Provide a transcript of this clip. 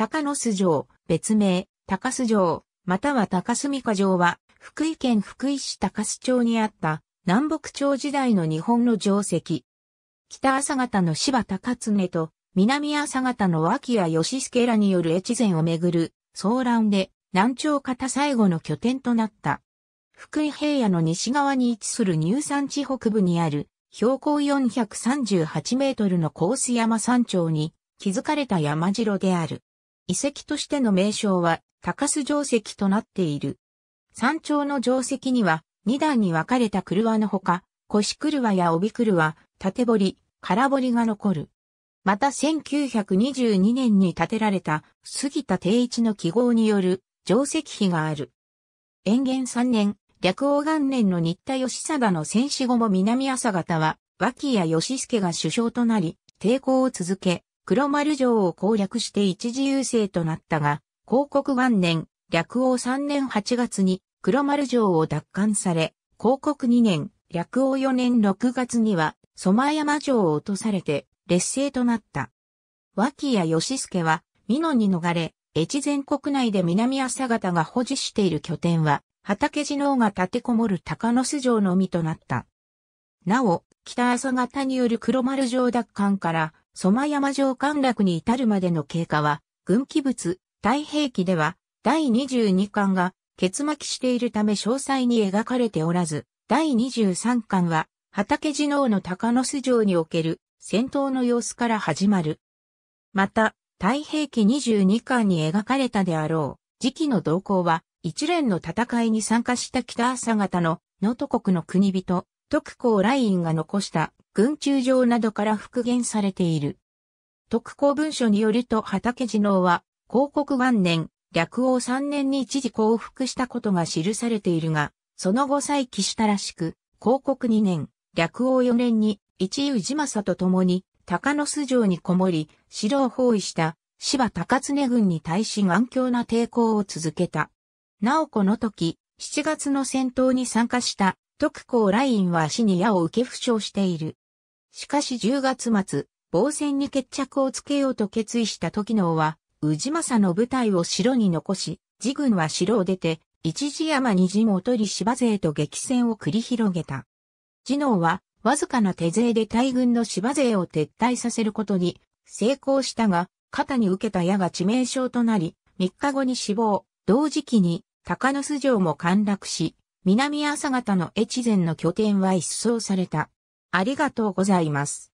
高野須城、別名、高須城、または高須美香城は、福井県福井市高須町にあった、南北朝時代の日本の城跡。北朝方の柴高常と、南朝方の脇屋義助らによる越前をめぐる、騒乱で、南朝方最後の拠点となった。福井平野の西側に位置する乳山地北部にある、標高438メートルの高須山山頂に、築かれた山城である。遺跡としての名称は高須城跡となっている。山頂の城跡には2段に分かれた車のほか、腰車や帯車、縦堀、空堀が残る。また1922年に建てられた杉田定一の記号による定石碑がある。延元3年、略王元年の新田義貞の戦死後も南朝方は、脇屋義助が首相となり、抵抗を続け、黒丸城を攻略して一時優勢となったが、広告元年、略王3年8月に黒丸城を奪還され、広告2年、略王4年6月には、蘇我山城を落とされて、劣勢となった。脇屋義助は、美濃に逃れ、越前国内で南朝方が保持している拠点は、畑地のが立てこもる高野巣城のみとなった。なお、北朝方による黒丸城奪還からソマ山城陥落に至るまでの経過は、軍機物、太平記では、第22巻が、結巻しているため詳細に描かれておらず、第23巻は、畑地能の高野巣城における戦闘の様子から始まる。また、太平記22巻に描かれたであろう、時期の動向は、一連の戦いに参加した北朝方の、能登国の国人、徳光ラインが残した群中場などから復元されている。特攻文書によると畑次郎は、広告元年、略王三年に一時降伏したことが記されているが、その後再起したらしく、広告二年、略王四年に一遊寺政と共に、高野巣城にこもり、城を包囲した芝高常軍に対し頑強な抵抗を続けた。なおこの時、7月の戦闘に参加した特攻ラインは足に矢を受け負傷している。しかし10月末、防戦に決着をつけようと決意した時のは、宇治政の部隊を城に残し、自軍は城を出て、一時山二時も取り芝勢と激戦を繰り広げた。次能は、わずかな手勢で大軍の芝勢を撤退させることに成功したが、肩に受けた矢が致命傷となり、3日後に死亡、同時期に高野巣城も陥落し、南朝方の越前の拠点は一掃された。ありがとうございます。